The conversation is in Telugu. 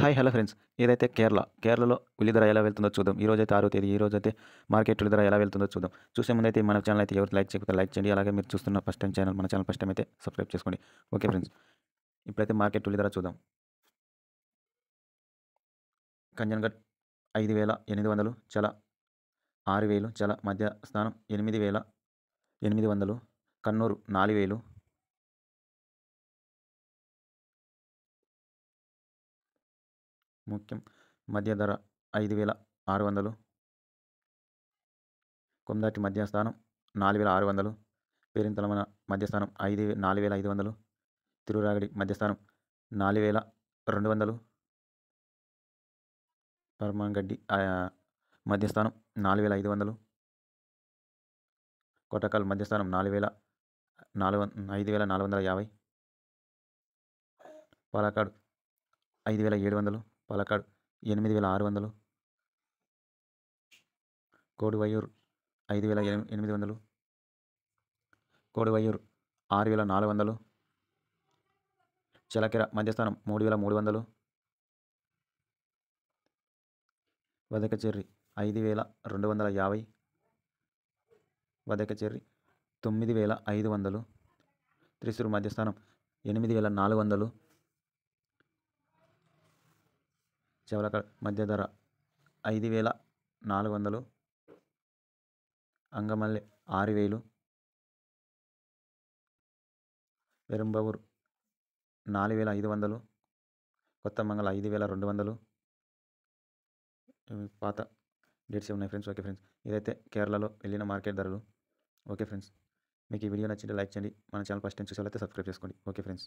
హాయ్ హలో ఫ్రెండ్స్ ఏదైతే కేరళ కేరళలో ఉల్లి ధర ఎలా వెళ్తుందో చూద్దాం ఈ రోజైతే ఆరో తేదీ ఈ రోజైతే మార్కెట్ ఉల్లి ధర ఎలా వెళ్తుందో చూద్దాం చూసే ముందైతే మన ఛానల్ అయితే ఎవరు లైక్ చేయకపోతే లైక్ చేయండి అలాగే మీరు చూస్తున్న ఫస్ట్ టైం ఛానల్ మన ఛానల్ ఫస్ట్ టైం అయితే సబ్స్క్రైబ్ చేసుకోండి ఓకే ఫ్రెండ్స్ ఇప్పుడైతే మార్కెట్ ఉల్లి ధర చూద్దాం కంజన్గఢ్ ఐదు వేల ఎనిమిది వందలు చల ఆరు వేలు చల మధ్య స్థానం ఎనిమిది వేల ఎనిమిది వందలు కన్నూరు నాలుగు వేలు ముఖ్యం మధ్య ధర ఐదు వేల ఆరు వందలు కొందాటి మధ్యస్థానం నాలుగు వేల ఆరు వందలు పేరింతలమన మధ్యస్థానం ఐదు నాలుగు వేల ఐదు వందలు తిరురాగడి మధ్యస్థానం నాలుగు వేల రెండు వందలు పర్మంగడ్డి మధ్యస్థానం నాలుగు వేల ఐదు వందలు కోటకాల్ మధ్యస్థానం నాలుగు వేల నాలుగు ఐదు వేల నాలుగు వందల యాభై పాలకాడు ఐదు వేల ఏడు వందలు పాలకాడు ఎనిమిది వేల ఆరు వందలు కోడివయూర్ ఐదు వేల ఎనిమిది వందలు కోడివయూర్ ఆరు వేల నాలుగు వందలు చలకెర మధ్యస్థానం మూడు వేల మూడు వందలు వదకచెర్రి ఐదు వేల రెండు వందల యాభై వదకచెర్రి తొమ్మిది వేల ఐదు వందలు త్రిశూర్ మధ్యస్థానం ఎనిమిది వేల నాలుగు వందలు చేపల మధ్య ధర ఐదు వేల నాలుగు వందలు అంగమల్లి ఆరు వేలు వెరంబవూర్ నాలుగు వేల ఐదు వందలు కొత్త మంగళ ఐదు వేల రెండు వందలు పాత డేట్స్ ఉన్నాయి ఫ్రెండ్స్ ఓకే ఫ్రెండ్స్ ఇదైతే కేరళలో వెళ్ళిన మార్కెట్ ధరలు ఓకే ఫ్రెండ్స్ మీకు ఈ వీడియో నచ్చితే లైక్ చేయండి మన ఛానల్ ఫస్ట్ టైం చూసేవాళ్ళైతే సబ్స్క్రైబ్ చేసుకోండి ఓకే ఫ్రెండ్స్